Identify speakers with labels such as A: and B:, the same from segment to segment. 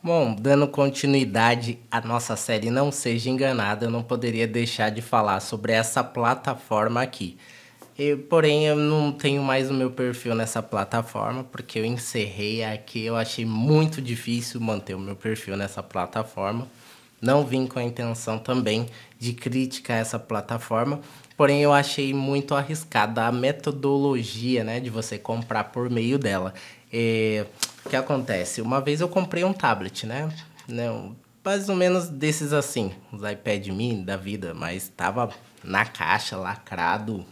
A: Bom, dando continuidade à nossa série Não Seja Enganado, eu não poderia deixar de falar sobre essa plataforma aqui. E, porém, eu não tenho mais o meu perfil nessa plataforma, porque eu encerrei aqui. Eu achei muito difícil manter o meu perfil nessa plataforma. Não vim com a intenção também de criticar essa plataforma, porém eu achei muito arriscada a metodologia né, de você comprar por meio dela. E, é, o que acontece? Uma vez eu comprei um tablet, né? Não, né, mais ou menos desses assim, os iPad mini da vida, mas tava na caixa, lacrado,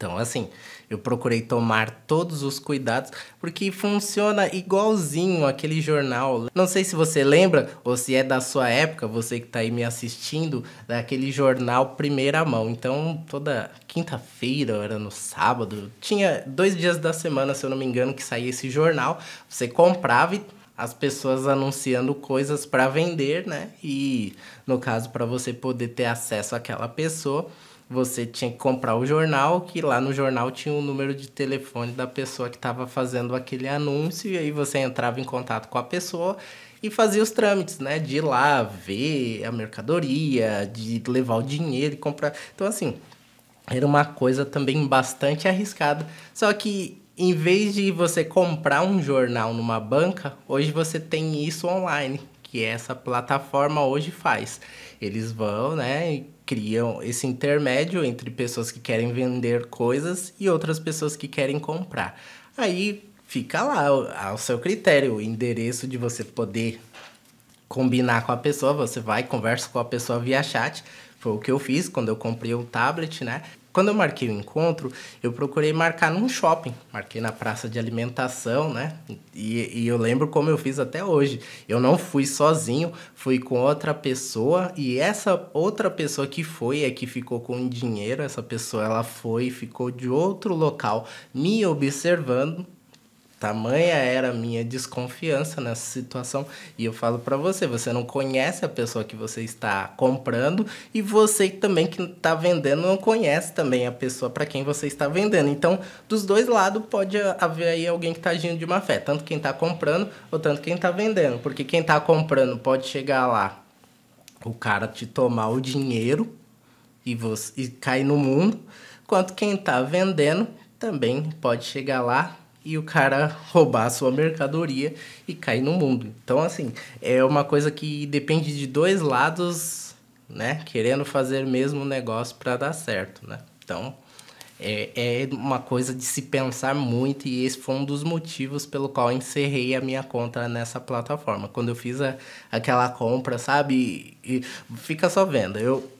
A: então, assim, eu procurei tomar todos os cuidados, porque funciona igualzinho aquele jornal. Não sei se você lembra, ou se é da sua época, você que está aí me assistindo, daquele jornal primeira mão. Então, toda quinta-feira, era no sábado, tinha dois dias da semana, se eu não me engano, que saía esse jornal. Você comprava e as pessoas anunciando coisas para vender, né? E, no caso, para você poder ter acesso àquela pessoa você tinha que comprar o jornal, que lá no jornal tinha o número de telefone da pessoa que estava fazendo aquele anúncio, e aí você entrava em contato com a pessoa e fazia os trâmites, né? De ir lá ver a mercadoria, de levar o dinheiro e comprar. Então, assim, era uma coisa também bastante arriscada. Só que em vez de você comprar um jornal numa banca, hoje você tem isso online. Que é essa plataforma hoje faz. Eles vão, né? criam esse intermédio entre pessoas que querem vender coisas e outras pessoas que querem comprar. Aí fica lá ao seu critério o endereço de você poder combinar com a pessoa, você vai, conversa com a pessoa via chat. Foi o que eu fiz quando eu comprei o tablet, né? Quando eu marquei o encontro, eu procurei marcar num shopping. Marquei na praça de alimentação, né? E, e, eu lembro como eu fiz até hoje. Eu não fui sozinho, fui com outra pessoa. E essa outra pessoa que foi é que ficou com dinheiro. Essa pessoa, ela foi, ficou de outro local, me observando Tamanha era a minha desconfiança nessa situação. E eu falo para você, você não conhece a pessoa que você está comprando e você também que está vendendo não conhece também a pessoa para quem você está vendendo. Então, dos dois lados pode haver aí alguém que está agindo de má fé, tanto quem está comprando ou tanto quem está vendendo, porque quem está comprando pode chegar lá, o cara te tomar o dinheiro e você e cair no mundo, quanto quem está vendendo também pode chegar lá e o cara roubar a sua mercadoria e cair no mundo. Então, assim, é uma coisa que depende de dois lados, né? Querendo fazer mesmo negócio para dar certo, né? Então, é, é uma coisa de se pensar muito e esse foi um dos motivos pelo qual encerrei a minha conta nessa plataforma. Quando eu fiz a, aquela compra, sabe? E, e fica só vendo. Eu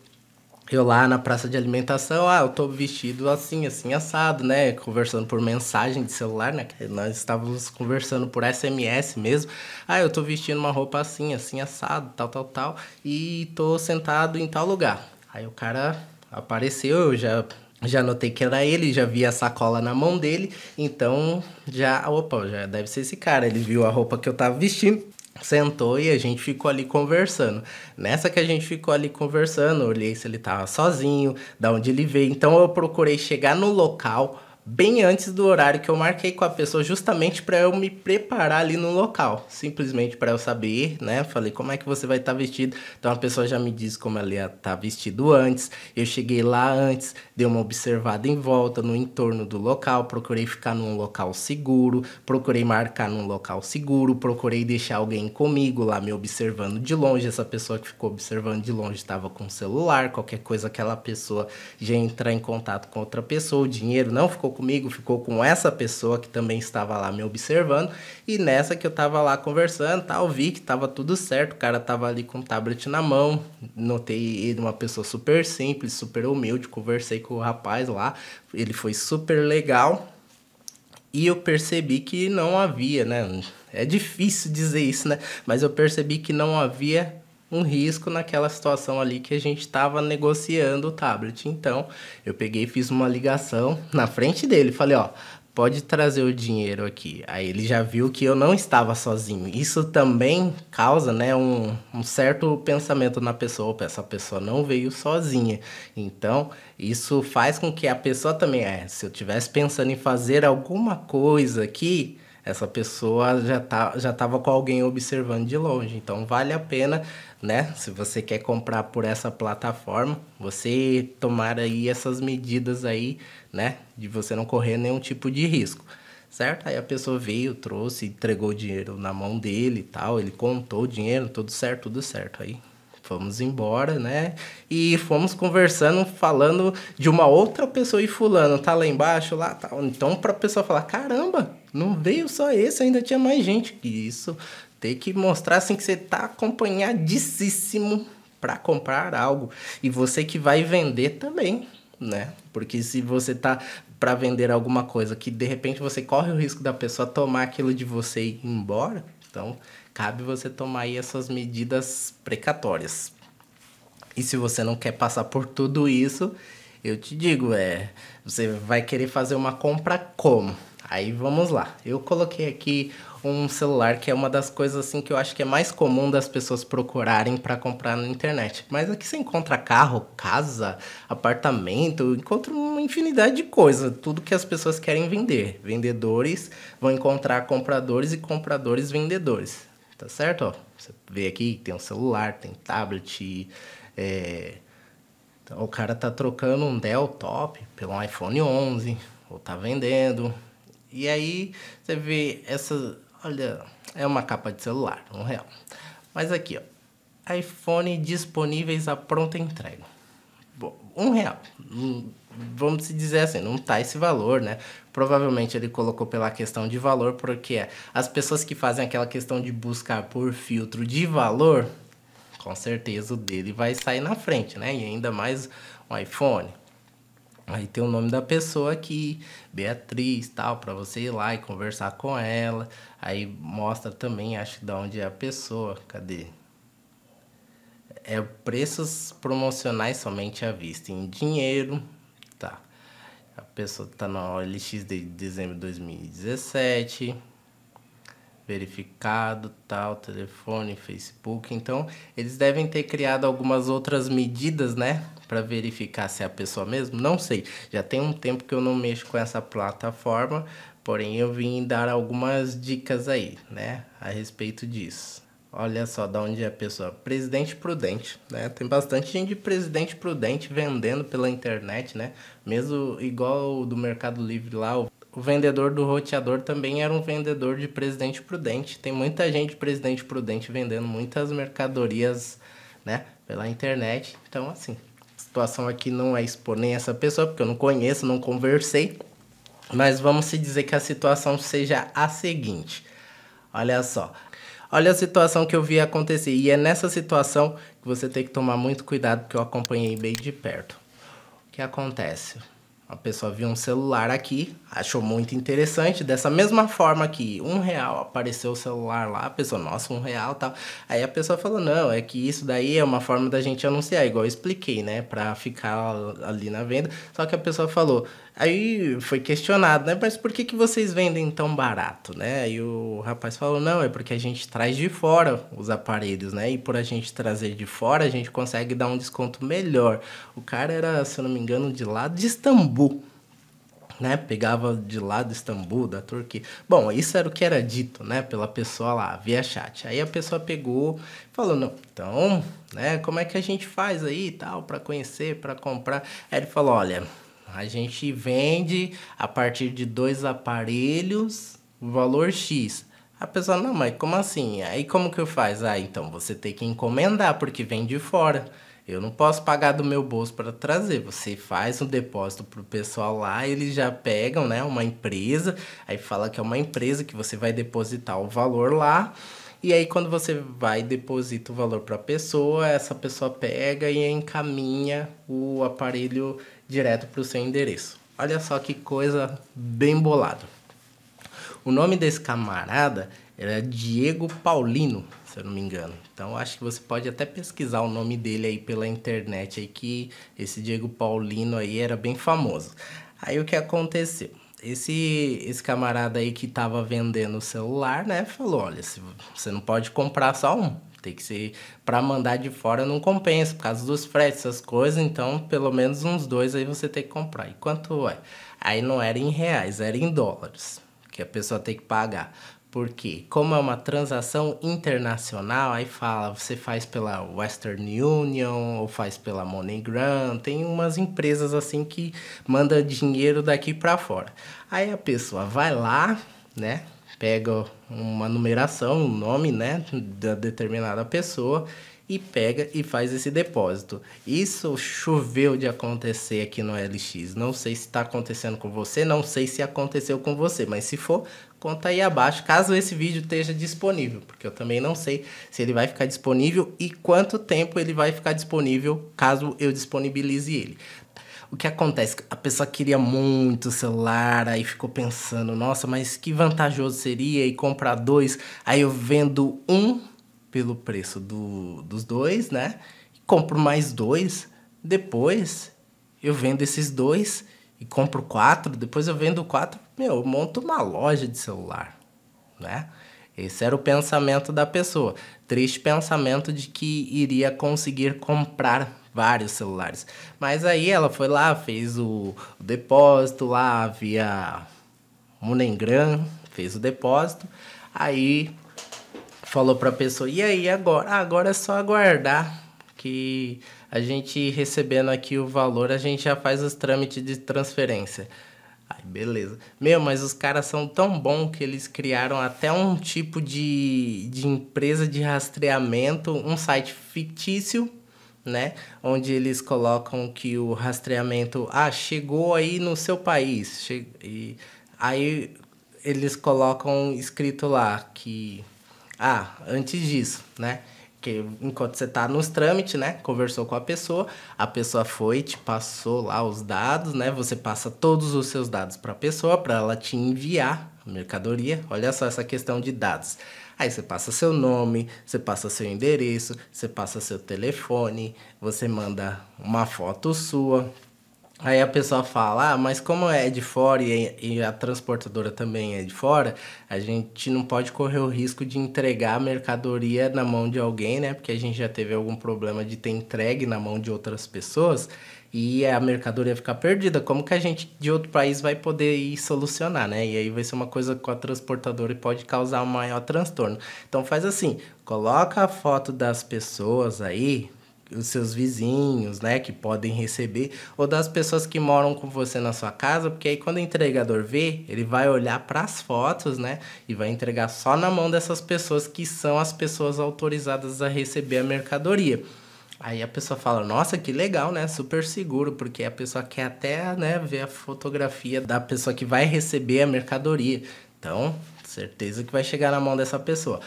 A: eu lá na praça de alimentação, ah, eu tô vestido assim, assim, assado, né? Conversando por mensagem de celular, né? Nós estávamos conversando por SMS mesmo. Ah, eu tô vestindo uma roupa assim, assim, assado, tal, tal, tal. E tô sentado em tal lugar. Aí o cara apareceu, eu já já notei que era ele, já vi a sacola na mão dele, então já, opa, já deve ser esse cara. Ele viu a roupa que eu tava vestindo, sentou e a gente ficou ali conversando. Nessa que a gente ficou ali conversando, olhei se ele estava sozinho, da onde ele veio. Então eu procurei chegar no local bem antes do horário que eu marquei com a pessoa, justamente para eu me preparar ali no local, simplesmente para eu saber, né? Falei, como é que você vai estar tá vestido? Então a pessoa já me disse como ela ia estar tá vestido antes. Eu cheguei lá antes, dei uma observada em volta, no entorno do local, procurei ficar num local seguro, procurei marcar num local seguro, procurei deixar alguém comigo lá me observando de longe. Essa pessoa que ficou observando de longe estava com o celular, qualquer coisa aquela pessoa já entrar em contato com outra pessoa, o dinheiro não ficou ficou comigo ficou com essa pessoa que também estava lá me observando. E nessa que eu estava lá conversando, tal, tá, vi que estava tudo certo, o cara estava ali com o tablet na mão. Notei ele uma pessoa super simples, super humilde, conversei com o rapaz lá, ele foi super legal. E eu percebi que não havia, né? É difícil dizer isso, né? Mas eu percebi que não havia um risco naquela situação ali que a gente estava negociando o tablet. Então, eu peguei e fiz uma ligação na frente dele. Falei, ó, pode trazer o dinheiro aqui. Aí ele já viu que eu não estava sozinho. Isso também causa, né, um, um certo pensamento na pessoa. Essa pessoa não veio sozinha. Então, isso faz com que a pessoa também, é, se eu tivesse pensando em fazer alguma coisa aqui, essa pessoa já tá, já estava com alguém observando de longe. Então vale a pena, né? Se você quer comprar por essa plataforma, você tomar aí essas medidas aí, né? De você não correr nenhum tipo de risco. Certo? Aí a pessoa veio, trouxe, entregou o dinheiro na mão dele e tal, ele contou o dinheiro, tudo certo, tudo certo. Aí vamos embora, né? E fomos conversando, falando de uma outra pessoa e fulano, tá lá embaixo, lá tal. Tá. Então, pra pessoa falar, caramba, não veio só esse, ainda tinha mais gente. isso tem que mostrar assim que você tá acompanhadíssimo para comprar algo. E você que vai vender também, né? Porque se você tá para vender alguma coisa que de repente você corre o risco da pessoa tomar aquilo de você e ir embora, então cabe você tomar aí essas medidas precatórias. E se você não quer passar por tudo isso, eu te digo, é, você vai querer fazer uma compra como? Aí vamos lá. Eu coloquei aqui um celular que é uma das coisas assim que eu acho que é mais comum das pessoas procurarem para comprar na internet. Mas aqui você encontra carro, casa, apartamento, encontra uma infinidade de coisas, tudo que as pessoas querem vender. Vendedores vão encontrar compradores e compradores vendedores tá certo? Ó, você vê aqui, tem um celular, tem tablet, é... então, o cara tá trocando um Dell top pelo iPhone 11, ou tá vendendo, e aí você vê essa, olha, é uma capa de celular, um real, mas aqui, ó, iPhone disponíveis à pronta entrega, Bom, um real, hum, vamos dizer assim, não tá esse valor, né? Provavelmente ele colocou pela questão de valor, porque é, as pessoas que fazem aquela questão de buscar por filtro de valor, com certeza o dele vai sair na frente, né? E ainda mais o iPhone. Aí tem o nome da pessoa aqui, Beatriz, tal, para você ir lá e conversar com ela. Aí mostra também, acho que da onde é a pessoa. Cadê? É preços promocionais somente à vista, em dinheiro, tá? A pessoa está na OLX de dezembro de 2017, verificado, tal, telefone, Facebook. Então, eles devem ter criado algumas outras medidas, né? Para verificar se é a pessoa mesmo. Não sei. Já tem um tempo que eu não mexo com essa plataforma, porém eu vim dar algumas dicas aí, né? A respeito disso. Olha só da onde é a pessoa. Presidente Prudente, né? Tem bastante gente de Presidente Prudente vendendo pela internet, né? Mesmo igual do Mercado Livre lá, o vendedor do roteador também era um vendedor de Presidente Prudente. Tem muita gente de Presidente Prudente vendendo muitas mercadorias, né? Pela internet. Então, assim, a situação aqui não é expor nem essa pessoa, porque eu não conheço, não conversei. Mas vamos se dizer que a situação seja a seguinte. Olha só, Olha a situação que eu vi acontecer. E é nessa situação que você tem que tomar muito cuidado, porque eu acompanhei bem de perto. O que acontece? A pessoa viu um celular aqui, achou muito interessante, dessa mesma forma que um real apareceu o celular lá, a pessoa, nossa, um real tal. Aí a pessoa falou, não, é que isso daí é uma forma da gente anunciar, igual eu expliquei, né? Pra ficar ali na venda. Só que a pessoa falou, Aí foi questionado, né? Mas por que, que vocês vendem tão barato, né? Aí o rapaz falou: não, é porque a gente traz de fora os aparelhos, né? E por a gente trazer de fora, a gente consegue dar um desconto melhor. O cara era, se eu não me engano, de lá de Istambul. Né, pegava de lá do Istambul, da Turquia. Bom, isso era o que era dito, né, pela pessoa lá, via chat. Aí a pessoa pegou, falou: "Não, então, né, como é que a gente faz aí tal para conhecer, para comprar?" Aí ele falou: "Olha, a gente vende a partir de dois aparelhos, valor X. A pessoa, não, mas como assim? Aí como que eu faço Ah, então você tem que encomendar, porque vem de fora. Eu não posso pagar do meu bolso para trazer. Você faz um depósito pro pessoal lá, eles já pegam, né, uma empresa, aí fala que é uma empresa que você vai depositar o valor lá. E aí quando você vai deposita o valor para a pessoa, essa pessoa pega e encaminha o aparelho direto para o seu endereço. Olha só que coisa bem bolada. O nome desse camarada era é Diego Paulino, se eu não me engano. Então acho que você pode até pesquisar o nome dele aí pela internet aí que esse Diego Paulino aí era bem famoso. Aí o que aconteceu? Esse, esse camarada aí que estava vendendo o celular, né, falou: "Olha, você não pode comprar só um tem que ser. Para mandar de fora não compensa, por causa dos fretes, essas coisas. Então, pelo menos uns dois aí você tem que comprar. E quanto é? Aí não era em reais, era em dólares que a pessoa tem que pagar. Porque, como é uma transação internacional, aí fala, você faz pela Western Union ou faz pela MoneyGram, tem umas empresas assim que manda dinheiro daqui para fora. Aí a pessoa vai lá, né? pega uma numeração, um nome, né, da determinada pessoa e pega e faz esse depósito. Isso choveu de acontecer aqui no LX. Não sei se está acontecendo com você, não sei se aconteceu com você, mas se for, conta aí abaixo, caso esse vídeo esteja disponível, porque eu também não sei se ele vai ficar disponível e quanto tempo ele vai ficar disponível, caso eu disponibilize ele. O que acontece? A pessoa queria muito o celular, aí ficou pensando, nossa, mas que vantajoso seria e comprar dois. Aí eu vendo um pelo preço do, dos dois, né? Compro mais dois. Depois eu vendo esses dois e compro quatro. Depois eu vendo quatro. Meu, eu monto uma loja de celular, né? Esse era o pensamento da pessoa. Triste pensamento de que iria conseguir comprar vários celulares. Mas aí ela foi lá, fez o, o depósito lá via Munengram, fez o depósito. Aí falou para a pessoa: "E aí agora? Ah, agora é só aguardar que a gente recebendo aqui o valor, a gente já faz os trâmites de transferência." Ai, beleza. Meu, mas os caras são tão bons que eles criaram até um tipo de, de empresa de rastreamento, um site fictício né? Onde eles colocam que o rastreamento ah, chegou aí no seu país. Che e aí eles colocam escrito lá que ah, antes disso, né? Que enquanto você tá nos trâmites, né? Conversou com a pessoa, a pessoa foi, te passou lá os dados, né? Você passa todos os seus dados para a pessoa para ela te enviar mercadoria. Olha só essa questão de dados. Aí você passa seu nome, você passa seu endereço, você passa seu telefone, você manda uma foto sua. Aí a pessoa fala, ah, mas como é de fora e, e a transportadora também é de fora, a gente não pode correr o risco de entregar a mercadoria na mão de alguém, né? Porque a gente já teve algum problema de ter entregue na mão de outras pessoas e a mercadoria ficar perdida. Como que a gente de outro país vai poder ir solucionar, né? E aí vai ser uma coisa com a transportadora e pode causar um maior transtorno. Então faz assim, coloca a foto das pessoas aí os seus vizinhos, né, que podem receber, ou das pessoas que moram com você na sua casa, porque aí quando o entregador vê, ele vai olhar para as fotos, né, e vai entregar só na mão dessas pessoas que são as pessoas autorizadas a receber a mercadoria. Aí a pessoa fala: "Nossa, que legal, né? Super seguro", porque a pessoa quer até, né, ver a fotografia da pessoa que vai receber a mercadoria. Então, certeza que vai chegar na mão dessa pessoa.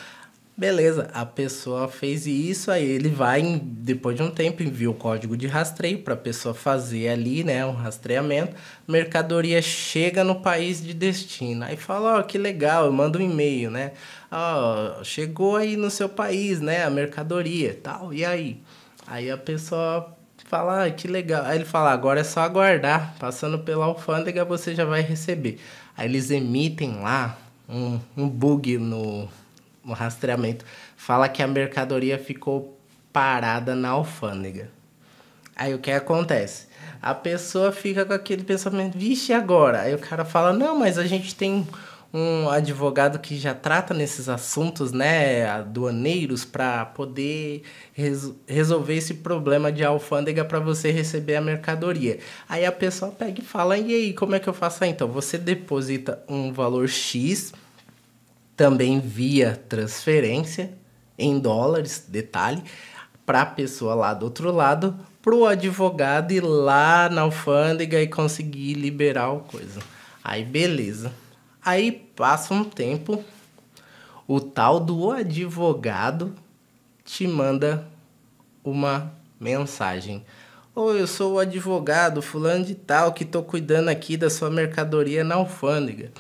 A: Beleza, a pessoa fez isso, aí ele vai, depois de um tempo, envia o código de rastreio para a pessoa fazer ali, né, um rastreamento. Mercadoria chega no país de destino. Aí fala, ó, oh, que legal, eu mando um e-mail, né? Ó, oh, chegou aí no seu país, né, a mercadoria, tal. E aí? Aí a pessoa fala, ah, que legal. Aí ele fala, agora é só aguardar, passando pela alfândega você já vai receber. Aí eles emitem lá um, um bug no um rastreamento, fala que a mercadoria ficou parada na alfândega. Aí o que acontece? A pessoa fica com aquele pensamento, vixe, agora? Aí o cara fala, não, mas a gente tem um advogado que já trata nesses assuntos, né, aduaneiros, para poder resolver esse problema de alfândega para você receber a mercadoria. Aí a pessoa pega e fala, e aí, como é que eu faço aí? Ah, então, você deposita um valor X também via transferência em dólares, detalhe, para a pessoa lá do outro lado, para o advogado ir lá na alfândega e conseguir liberar a coisa. Aí beleza. Aí passa um tempo, o tal do advogado te manda uma mensagem. Oi, eu sou o advogado fulano de tal que estou cuidando aqui da sua mercadoria na alfândega.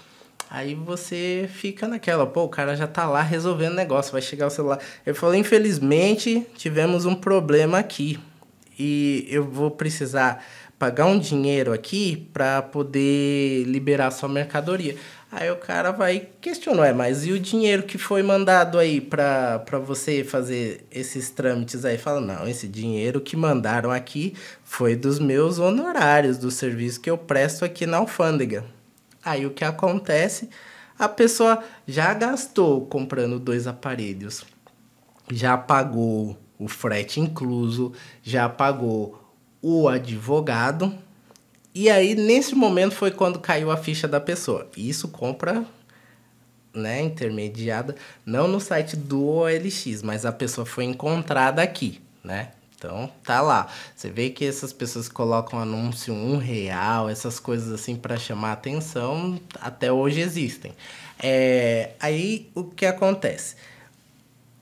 A: Aí você fica naquela, pô, o cara já tá lá resolvendo o negócio, vai chegar o celular. Ele falou, infelizmente, tivemos um problema aqui. E eu vou precisar pagar um dinheiro aqui para poder liberar sua mercadoria. Aí o cara vai questionar, é, mas e o dinheiro que foi mandado aí para você fazer esses trâmites aí? Fala, não, esse dinheiro que mandaram aqui foi dos meus honorários do serviço que eu presto aqui na alfândega. Aí o que acontece? A pessoa já gastou comprando dois aparelhos, já pagou o frete incluso, já pagou o advogado. E aí, nesse momento, foi quando caiu a ficha da pessoa. Isso compra né, intermediada, não no site do OLX, mas a pessoa foi encontrada aqui, né? Então, tá lá. Você vê que essas pessoas colocam anúncio um real, essas coisas assim para chamar atenção, até hoje existem. É, aí o que acontece?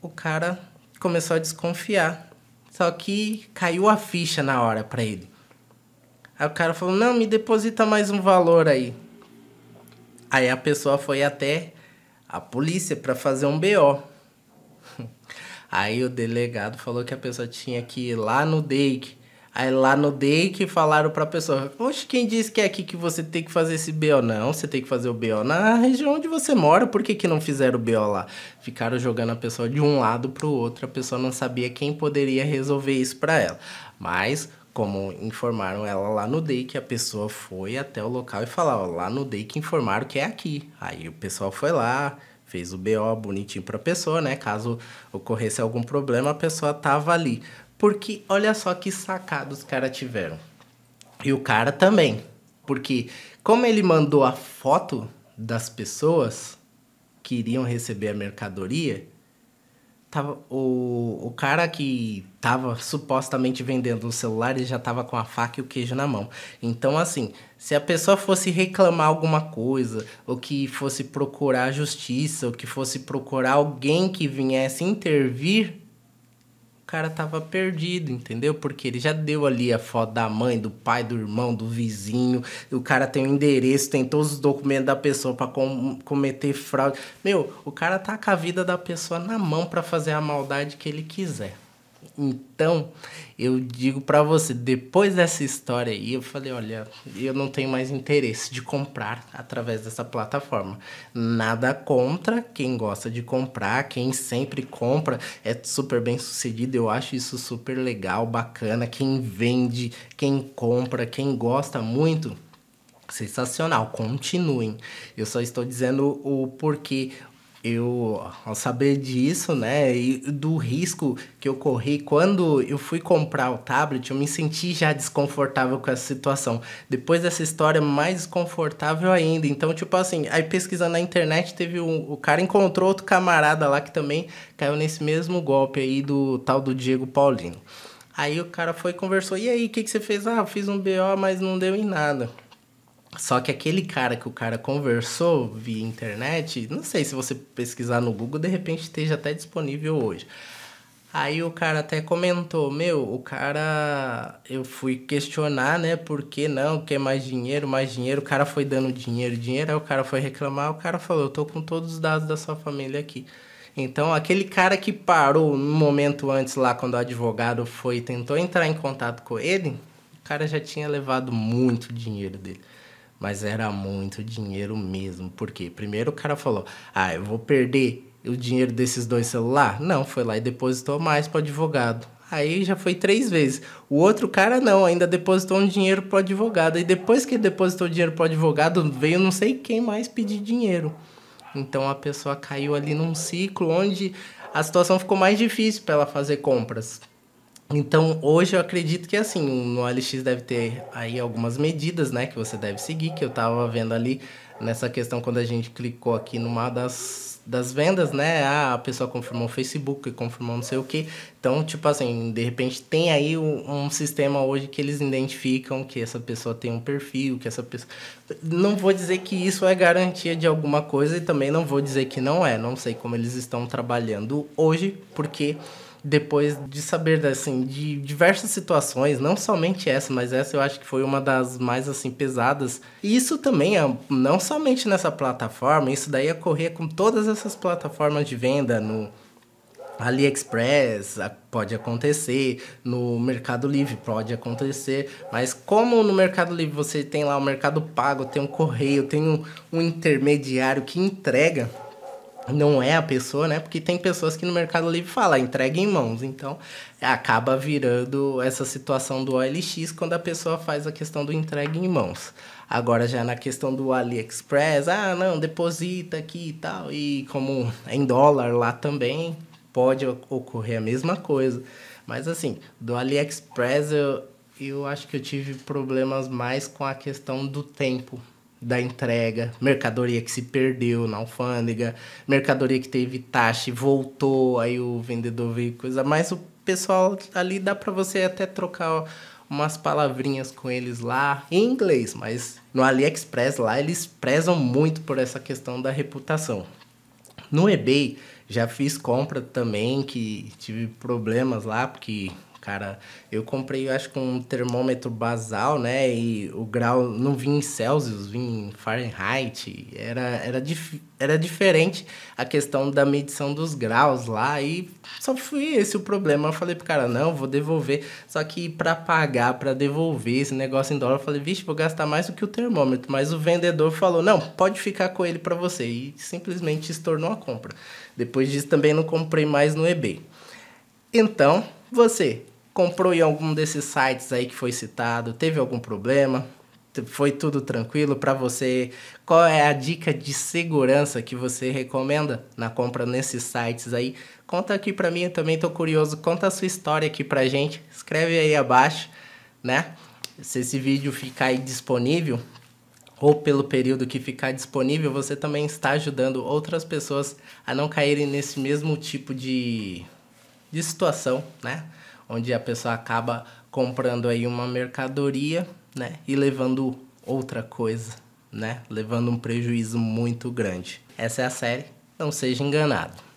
A: O cara começou a desconfiar, só que caiu a ficha na hora para ele. Aí o cara falou: "Não, me deposita mais um valor aí". Aí a pessoa foi até a polícia para fazer um BO. Aí o delegado falou que a pessoa tinha que ir lá no DEIC. Aí lá no DEIC falaram pra pessoa: Oxe, quem disse que é aqui que você tem que fazer esse BO? Não, você tem que fazer o BO na região onde você mora, por que, que não fizeram o BO lá? Ficaram jogando a pessoa de um lado pro outro, a pessoa não sabia quem poderia resolver isso pra ela. Mas como informaram ela lá no DEI, que a pessoa foi até o local e falou, lá no DEI que informaram que é aqui. Aí o pessoal foi lá, fez o BO bonitinho para a pessoa, né? Caso ocorresse algum problema, a pessoa tava ali. Porque olha só que sacada os caras tiveram. E o cara também. Porque como ele mandou a foto das pessoas que iriam receber a mercadoria, Tava, o, o cara que tava supostamente vendendo o celular, ele já tava com a faca e o queijo na mão. Então, assim, se a pessoa fosse reclamar alguma coisa, ou que fosse procurar justiça, ou que fosse procurar alguém que viesse intervir, cara tava perdido, entendeu? Porque ele já deu ali a foto da mãe, do pai, do irmão, do vizinho. O cara tem o endereço, tem todos os documentos da pessoa para com cometer fraude. Meu, o cara tá com a vida da pessoa na mão para fazer a maldade que ele quiser. Então, eu digo para você, depois dessa história aí, eu falei, olha, eu não tenho mais interesse de comprar através dessa plataforma. Nada contra quem gosta de comprar, quem sempre compra, é super bem sucedido, eu acho isso super legal, bacana, quem vende, quem compra, quem gosta muito, sensacional, continuem. Eu só estou dizendo o porquê eu, ao saber disso, né, e do risco que eu corri quando eu fui comprar o tablet, eu me senti já desconfortável com essa situação. Depois dessa história, mais desconfortável ainda. Então, tipo assim, aí pesquisando na internet, teve um. O cara encontrou outro camarada lá que também caiu nesse mesmo golpe aí do tal do Diego Paulino. Aí o cara foi e conversou: e aí, o que, que você fez? Ah, fiz um BO, mas não deu em nada. Só que aquele cara que o cara conversou via internet, não sei se você pesquisar no Google, de repente esteja até disponível hoje. Aí o cara até comentou, meu, o cara. Eu fui questionar, né? Por que não? Quer mais dinheiro, mais dinheiro. O cara foi dando dinheiro, dinheiro. Aí o cara foi reclamar. O cara falou: Eu tô com todos os dados da sua família aqui. Então, aquele cara que parou um momento antes lá, quando o advogado foi tentou entrar em contato com ele, o cara já tinha levado muito dinheiro dele. Mas era muito dinheiro mesmo. porque Primeiro o cara falou: ah, eu vou perder o dinheiro desses dois celulares? Não, foi lá e depositou mais para advogado. Aí já foi três vezes. O outro cara não, ainda depositou um dinheiro pro advogado. E depois que depositou dinheiro pro advogado, veio não sei quem mais pedir dinheiro. Então a pessoa caiu ali num ciclo onde a situação ficou mais difícil para ela fazer compras. Então, hoje eu acredito que assim, no OLX deve ter aí algumas medidas, né, que você deve seguir, que eu estava vendo ali nessa questão quando a gente clicou aqui numa das das vendas, né? Ah, a pessoa confirmou o Facebook, confirmou não sei o que. Então, tipo assim, de repente tem aí um, um, sistema hoje que eles identificam que essa pessoa tem um perfil, que essa pessoa. Não vou dizer que isso é garantia de alguma coisa e também não vou dizer que não é. Não sei como eles estão trabalhando hoje, porque depois de saber, assim, de diversas situações, não somente essa, mas essa eu acho que foi uma das mais, assim, pesadas. E isso também é, não somente nessa plataforma, isso daí ocorria é com todas essas plataformas de venda, no AliExpress pode acontecer, no Mercado Livre pode acontecer, mas como no Mercado Livre você tem lá o Mercado Pago, tem um correio, tem um, um intermediário que entrega não é a pessoa, né? Porque tem pessoas que no Mercado Livre falam, entrega em mãos. Então, acaba virando essa situação do OLX quando a pessoa faz a questão do entrega em mãos. Agora, já na questão do AliExpress, ah, não, deposita aqui e tal. E como é em dólar lá também, pode ocorrer a mesma coisa. Mas, assim, do AliExpress eu, eu acho que eu tive problemas mais com a questão do tempo da entrega, mercadoria que se perdeu na alfândega, mercadoria que teve taxa e voltou, aí o vendedor veio coisa, mas o pessoal ali dá para você até trocar umas palavrinhas com eles lá em inglês, mas no AliExpress lá eles prezam muito por essa questão da reputação. No eBay já fiz compra também que tive problemas lá porque cara, eu comprei, eu acho que um termômetro basal, né? E o grau não vinha em Celsius, vinha em Fahrenheit. Era, era, dif era diferente a questão da medição dos graus lá. E só foi esse o problema. Eu falei pro cara, não, vou devolver. Só que para pagar, para devolver esse negócio em dólar, eu falei, vixe, vou gastar mais do que o termômetro. Mas o vendedor falou, não, pode ficar com ele para você. E simplesmente estornou a compra. Depois disso também não comprei mais no eBay. Então, você comprou em algum desses sites aí que foi citado, teve algum problema? Foi tudo tranquilo para você? Qual é a dica de segurança que você recomenda na compra nesses sites aí? Conta aqui para mim, eu também tô curioso. Conta a sua história aqui pra gente. Escreve aí abaixo, né? Se esse vídeo ficar aí disponível, ou pelo período que ficar disponível, você também está ajudando outras pessoas a não caírem nesse mesmo tipo de, de situação, né? onde a pessoa acaba comprando aí uma mercadoria, né, e levando outra coisa, né, levando um prejuízo muito grande. Essa é a série, não seja enganado.